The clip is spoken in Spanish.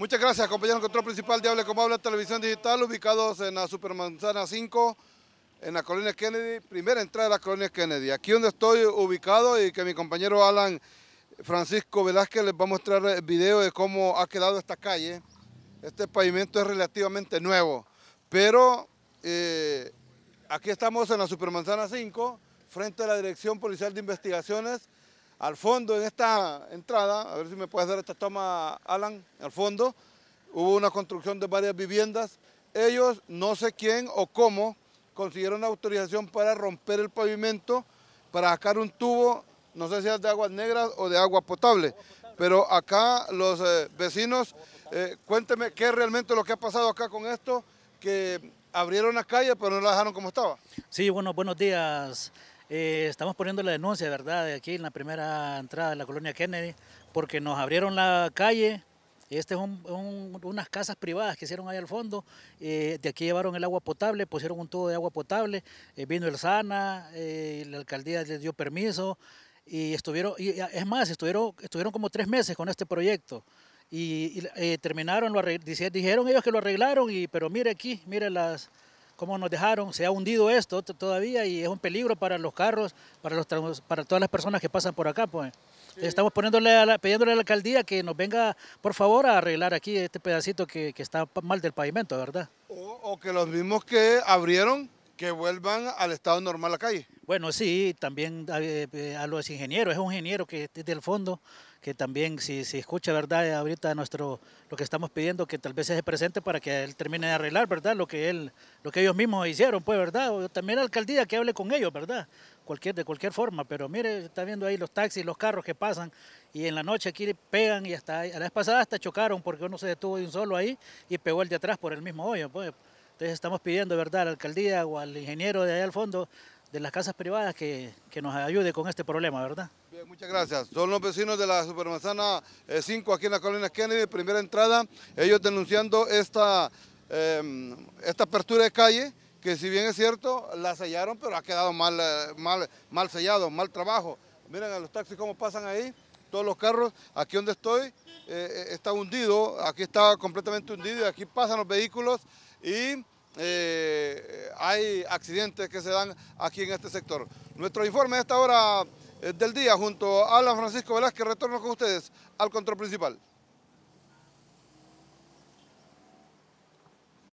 Muchas gracias, compañero control principal de Hable como Habla Televisión Digital, ubicados en la Supermanzana 5, en la colonia Kennedy, primera entrada de la colonia Kennedy. Aquí donde estoy ubicado y que mi compañero Alan Francisco Velázquez les va a mostrar el video de cómo ha quedado esta calle. Este pavimento es relativamente nuevo, pero eh, aquí estamos en la Supermanzana 5, frente a la Dirección Policial de Investigaciones, al fondo, en esta entrada, a ver si me puedes dar esta toma, Alan, al fondo, hubo una construcción de varias viviendas. Ellos, no sé quién o cómo, consiguieron la autorización para romper el pavimento, para sacar un tubo, no sé si es de aguas negras o de agua potable. Pero acá los eh, vecinos, eh, cuénteme qué es realmente lo que ha pasado acá con esto, que abrieron la calle pero no la dejaron como estaba. Sí, bueno, buenos días. Eh, estamos poniendo la denuncia, ¿verdad?, de aquí en la primera entrada de la colonia Kennedy, porque nos abrieron la calle. estas son unas casas privadas que hicieron ahí al fondo. Eh, de aquí llevaron el agua potable, pusieron un tubo de agua potable. Eh, vino el SANA, la alcaldía les dio permiso. Y estuvieron, y es más, estuvieron, estuvieron como tres meses con este proyecto y, terminaron, lo dijeron ellos que lo arreglaron, y, pero mire aquí, mire las, cómo nos dejaron, se ha hundido esto todavía y es un peligro para los carros, para, los, para todas las personas que pasan por acá. Pues. Estamos poniéndole pidiéndole a la alcaldía que nos venga, por favor, a arreglar aquí este pedacito que, está mal del pavimento, ¿verdad? O, o que los mismos que abrieron, que vuelvan al estado normal la calle. Bueno, sí, también eh, eh, a, los ingenieros, es un ingeniero que es del fondo, que también si, escucha, ¿verdad? Ahorita nuestro, lo que estamos pidiendo, que tal vez se presente para que él termine de arreglar, ¿verdad? Lo que, él, lo que ellos mismos hicieron, pues, ¿verdad? O también la alcaldía que hable con ellos, ¿verdad? Cualquier, de cualquier forma, pero mire, está viendo ahí los taxis, los carros que pasan y en la noche aquí pegan y hasta, la vez pasada hasta chocaron porque uno se detuvo de un solo ahí y pegó el de atrás por el mismo hoyo, pues. Entonces estamos pidiendo, ¿verdad?, a la alcaldía o al ingeniero de ahí al fondo de las casas privadas que, nos ayude con este problema, ¿verdad? muchas gracias. Son los vecinos de la Supermanzana 5 eh, aquí en la colina Kennedy, primera entrada, ellos denunciando esta, em, esta apertura de calle, que si bien es cierto, la sellaron, pero ha quedado mal, eh, mal, mal sellado, mal trabajo. Miren a los taxis cómo pasan ahí, todos los carros, aquí donde estoy eh, está hundido, aquí está completamente hundido y aquí pasan los vehículos y eh, hay accidentes que se dan aquí en este sector. Nuestro informe a esta hora eh, del día junto a Alan Francisco Velázquez, retorno con ustedes al control principal.